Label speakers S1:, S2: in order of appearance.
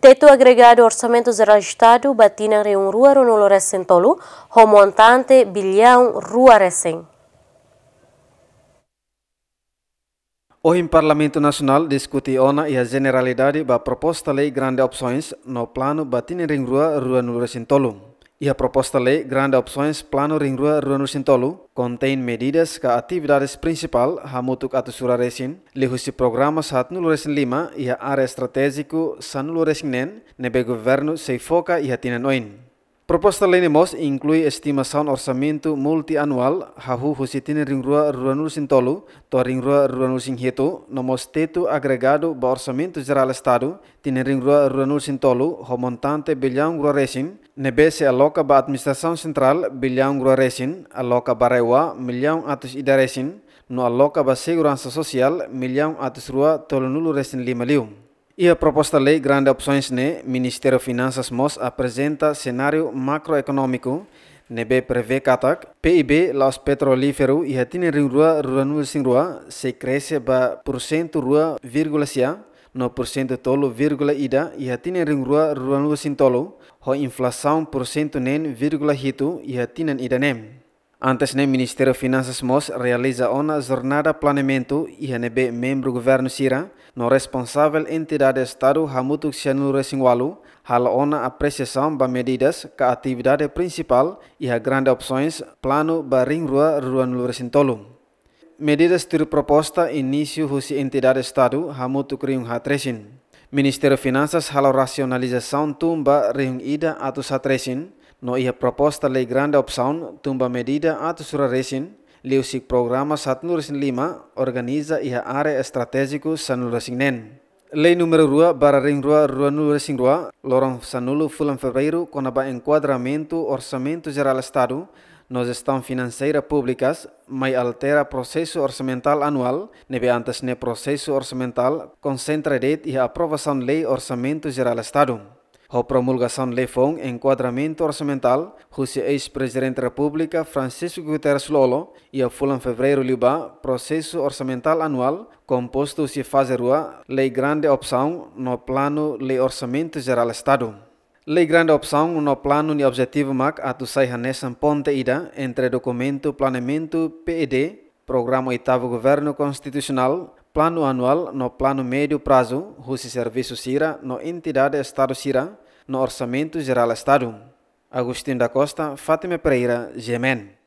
S1: Teto agregado orçamento de Estado batina em um rua no Lorecen Tolu, montante bilhão rua recém. Hoje, o Parlamento Nacional discute ona e a generalidade da proposta lei Grande Opções no plano batina em rua rua no Ia proposta lei grande opções plano rua ruanusintolu contain medidas ka atividades principal hamutuk atusuraresin lihusi programa sat resin lima strategiku área estratégico resin nen nebe governo se foca iha tinanoin. Proposta lei nemos inclui estimação orçamento multianual hahu husi tine rua ruanusintolu to ringrua ruanusinghetu nomos teto agregado ba orçamento geral estado tine rua ruanusintolu ho montante bilhão resin Nebese a loca ba administração central bilhão resin a loca ba rewa milhão atos resin no a loca ba segurança social milhão atos rua tolunulu resin lima liu. E a proposta lei grande opções ne Ministério Finanças MOS apresenta cenário macroeconômico nebe prevê katak PIB laos petrolífero e hatine rua ruranul sin rua se cresce ba porcento rua vírgula sia no porcento tolo vírgula ida ia tinan ring rua ruan lu sin ho inflação porcento nen vírgula hito ida nem. Antes nem Ministério Finanças MOS realiza ona jornada planeamento INB membro governo Sira, no responsável entidade Estado Hamutuk Sianu Resingwalu, hala ona apreciação ba medidas ka atividade principal e a grande opções plano baring rua ruan lurasintolum. Medidas ter proposta início russe entidade Estado hamuto crium hatresin. Ministério Finanças halau racionalização tumba riung ida atus hatresin, no ia proposta lei grande opção tumba medida atus suraresin, liusik programa satnurisin lima organiza are área estratégico nen. Lei número 2 barra ring 2 rua nulo sing rua lorong sanulo fulan fevereiro konaba enquadramento orçamento geral estado nos gestão financeiras públicas, mas altera processo orçamental anual, nebe antes ne processo orçamental, concentrarete e aprovação lei orçamento geral Estado. A promulgação lei foi enquadramento orçamental, cujo ex-presidente da República Francisco Guterres Lolo e a fulan fevereiro liba processo orçamental anual, composto se fazerua lei grande opção no plano lei orçamento geral Estado. Lei grande opção no plano e objetivo MAC a sai hanesan ponte ida entre documento planeamento PED, programa 8 governo constitucional, plano anual no plano médio prazo, rusi serviço SIRA no entidade Estado SIRA, no orçamento geral Estado. Agostinho da Costa, Fátima Pereira, Gemen.